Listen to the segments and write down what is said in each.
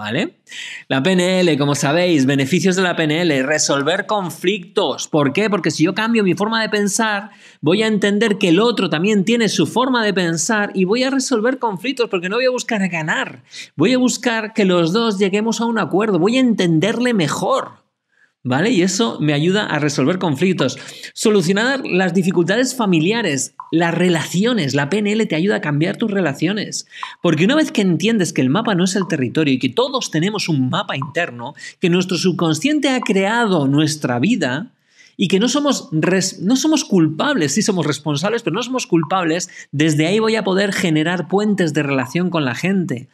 ¿vale? La PNL, como sabéis, beneficios de la PNL, resolver conflictos. ¿Por qué? Porque si yo cambio mi forma de pensar, voy a entender que el otro también tiene su forma de pensar y voy a resolver conflictos porque no voy a buscar ganar, voy a buscar que los dos lleguemos a un acuerdo, voy a entenderle mejor. ¿Vale? Y eso me ayuda a resolver conflictos. Solucionar las dificultades familiares. Las relaciones, la PNL te ayuda a cambiar tus relaciones. Porque una vez que entiendes que el mapa no es el territorio y que todos tenemos un mapa interno, que nuestro subconsciente ha creado nuestra vida, y que no somos, no somos culpables, sí somos responsables, pero no somos culpables, desde ahí voy a poder generar puentes de relación con la gente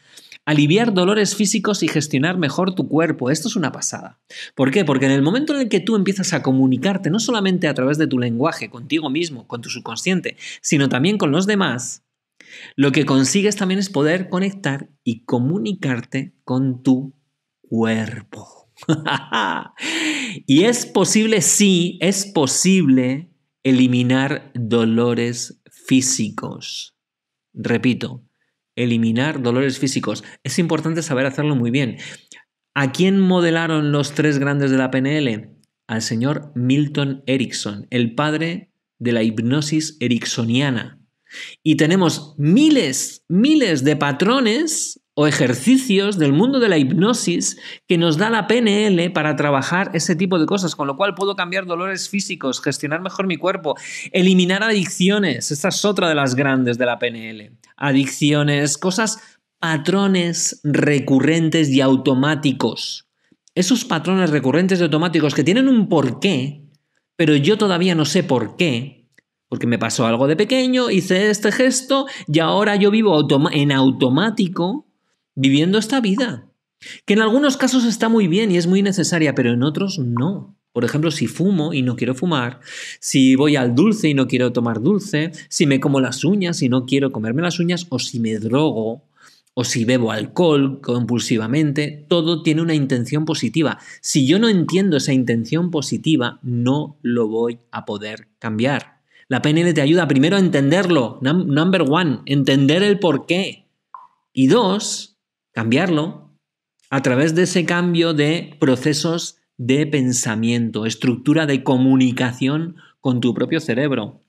aliviar dolores físicos y gestionar mejor tu cuerpo. Esto es una pasada. ¿Por qué? Porque en el momento en el que tú empiezas a comunicarte, no solamente a través de tu lenguaje, contigo mismo, con tu subconsciente, sino también con los demás, lo que consigues también es poder conectar y comunicarte con tu cuerpo. y es posible, sí, es posible eliminar dolores físicos. Repito, eliminar dolores físicos. Es importante saber hacerlo muy bien. ¿A quién modelaron los tres grandes de la PNL? Al señor Milton Erickson, el padre de la hipnosis ericksoniana. Y tenemos miles, miles de patrones o ejercicios del mundo de la hipnosis que nos da la PNL para trabajar ese tipo de cosas, con lo cual puedo cambiar dolores físicos, gestionar mejor mi cuerpo, eliminar adicciones. Esta es otra de las grandes de la PNL adicciones, cosas, patrones recurrentes y automáticos. Esos patrones recurrentes y automáticos que tienen un porqué, pero yo todavía no sé por qué, porque me pasó algo de pequeño, hice este gesto y ahora yo vivo en automático viviendo esta vida, que en algunos casos está muy bien y es muy necesaria, pero en otros no. Por ejemplo, si fumo y no quiero fumar, si voy al dulce y no quiero tomar dulce, si me como las uñas y no quiero comerme las uñas, o si me drogo, o si bebo alcohol compulsivamente, todo tiene una intención positiva. Si yo no entiendo esa intención positiva, no lo voy a poder cambiar. La PNL te ayuda primero a entenderlo, number one, entender el por qué. Y dos, cambiarlo a través de ese cambio de procesos de pensamiento, estructura de comunicación con tu propio cerebro.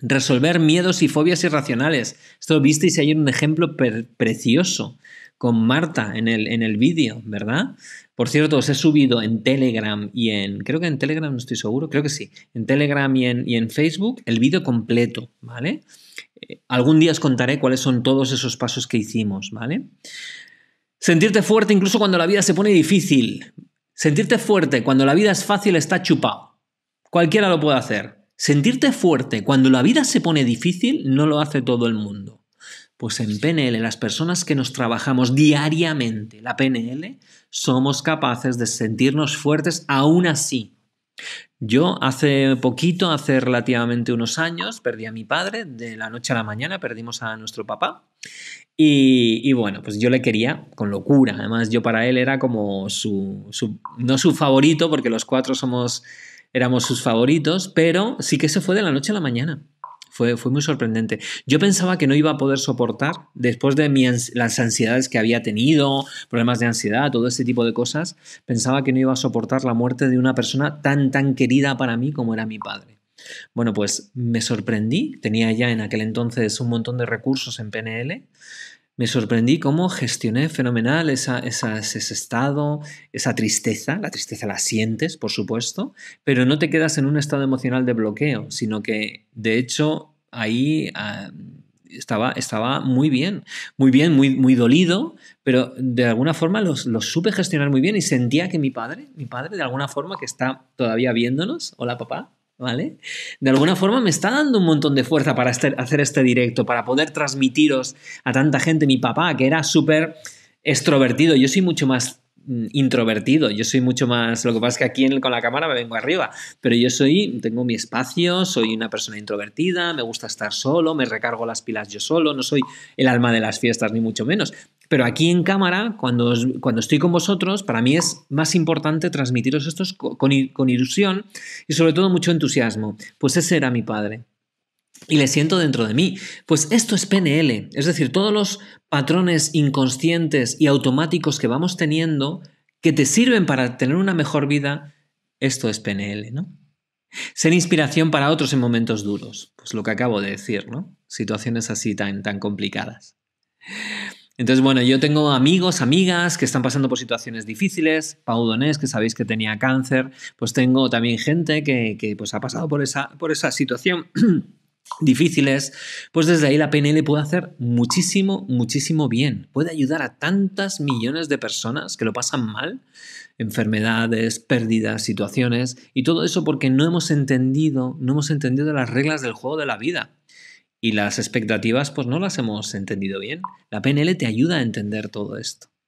Resolver miedos y fobias irracionales. Esto lo visteis ayer un ejemplo precioso con Marta en el, en el vídeo, ¿verdad? Por cierto, os he subido en Telegram y en. Creo que en Telegram, no estoy seguro, creo que sí. En Telegram y en, y en Facebook, el vídeo completo, ¿vale? Eh, algún día os contaré cuáles son todos esos pasos que hicimos, ¿vale? Sentirte fuerte incluso cuando la vida se pone difícil. Sentirte fuerte cuando la vida es fácil está chupado. Cualquiera lo puede hacer. Sentirte fuerte cuando la vida se pone difícil no lo hace todo el mundo. Pues en PNL, las personas que nos trabajamos diariamente la PNL, somos capaces de sentirnos fuertes aún así, yo hace poquito, hace relativamente unos años, perdí a mi padre, de la noche a la mañana perdimos a nuestro papá. Y, bueno, pues yo le quería con locura. Además, yo para él era como su, su, no su favorito, porque los cuatro somos, éramos sus favoritos, pero sí que se fue de la noche a la mañana. Fue, muy sorprendente. Yo pensaba que no iba a poder soportar, después de las ansiedades que había tenido, problemas de ansiedad, todo ese tipo de cosas, pensaba que no iba a soportar la muerte de una persona tan, tan querida para mí como era mi padre. Bueno, pues me sorprendí, tenía ya en aquel entonces un montón de recursos en PNL, me sorprendí cómo gestioné fenomenal ese estado, esa tristeza. La tristeza la sientes, por supuesto, pero no te quedas en un estado emocional de bloqueo, sino que de hecho ahí ah, estaba, estaba muy bien, muy bien, muy, muy dolido, pero de alguna forma los, supe gestionar muy bien y sentía que mi padre, mi padre de alguna forma que está todavía viéndonos, hola papá, ¿vale? De alguna forma me está dando un montón de fuerza para este, hacer este directo, para poder transmitiros a tanta gente. Mi papá, que era súper extrovertido, yo soy mucho más Mm, introvertido, yo soy mucho más, lo que pasa es que aquí con la cámara me vengo arriba, pero yo soy, tengo mi espacio, soy una persona introvertida, me gusta estar solo, me recargo las pilas yo solo, no soy el alma de las fiestas ni mucho menos, pero aquí en cámara, cuando, cuando estoy con vosotros, para mí es más importante transmitiros estos con, con ilusión y sobre todo mucho entusiasmo, pues ese era mi padre y le siento dentro de mí. Pues esto es PNL, es decir, todos los patrones inconscientes y automáticos que vamos teniendo que te sirven para tener una mejor vida, esto es PNL, ¿no? Ser inspiración para otros en momentos duros, pues lo que acabo de decir, ¿no? Situaciones así tan, tan complicadas. Entonces, bueno, yo tengo amigos, amigas que están pasando por situaciones difíciles, Pau Donés, que sabéis que tenía cáncer, pues tengo también gente que, pues ha pasado por esa, por esa situación difíciles, pues desde ahí la PNL puede hacer muchísimo, muchísimo bien. Puede ayudar a tantas millones de personas que lo pasan mal, enfermedades, pérdidas, situaciones, y todo eso porque no hemos entendido, no hemos entendido las reglas del juego de la vida. Y las expectativas, pues no las hemos entendido bien. La PNL te ayuda a entender todo esto.